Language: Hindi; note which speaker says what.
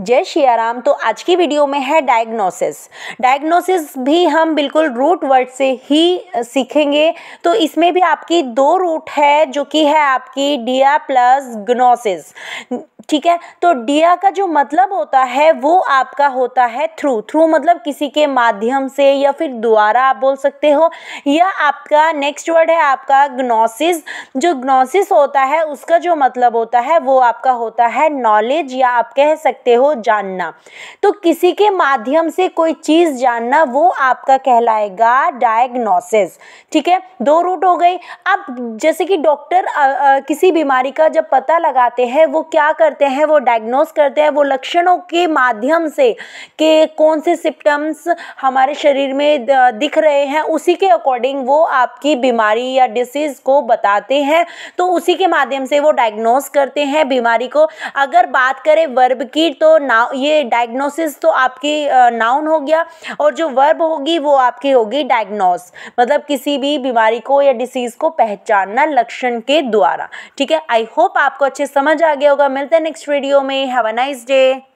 Speaker 1: जय सियाराम तो आज की वीडियो में है डायग्नोसिस डायग्नोसिस भी हम बिल्कुल रूट वर्ड से ही सीखेंगे तो इसमें भी आपकी दो रूट है जो कि है आपकी डिया प्लस ग्नोसिस ठीक है तो डिया का जो मतलब होता है वो आपका होता है थ्रू थ्रू मतलब किसी के माध्यम से या फिर द्वारा आप बोल सकते हो या आपका नेक्स्ट वर्ड है आपका ग्नोसिस जो ग्नोसिस होता है उसका जो मतलब होता है वो आपका होता है नॉलेज या आप कह सकते हो जानना तो किसी के माध्यम से कोई चीज़ जानना वो आपका कहलाएगा डायग्नोसिस ठीक है दो रूट हो गई अब जैसे कि डॉक्टर किसी बीमारी का जब पता लगाते हैं वो क्या कर करते हैं वो डायग्नोस करते हैं वो लक्षणों के माध्यम से कि कौन से सिम्टम्स हमारे शरीर में दिख रहे हैं उसी के अकॉर्डिंग वो आपकी बीमारी या डिसीज़ को बताते हैं तो उसी के माध्यम से वो डायग्नोस करते हैं बीमारी को अगर बात करें वर्ब की तो ना ये डायग्नोसिस तो आपकी नाउन हो गया और जो वर्ब होगी वो आपकी होगी डायग्नोस मतलब किसी भी बीमारी को या डिसीज़ को पहचानना लक्षण के द्वारा ठीक है आई होप आपको अच्छे समझ आ गया होगा मिलते हैं next video may have a nice day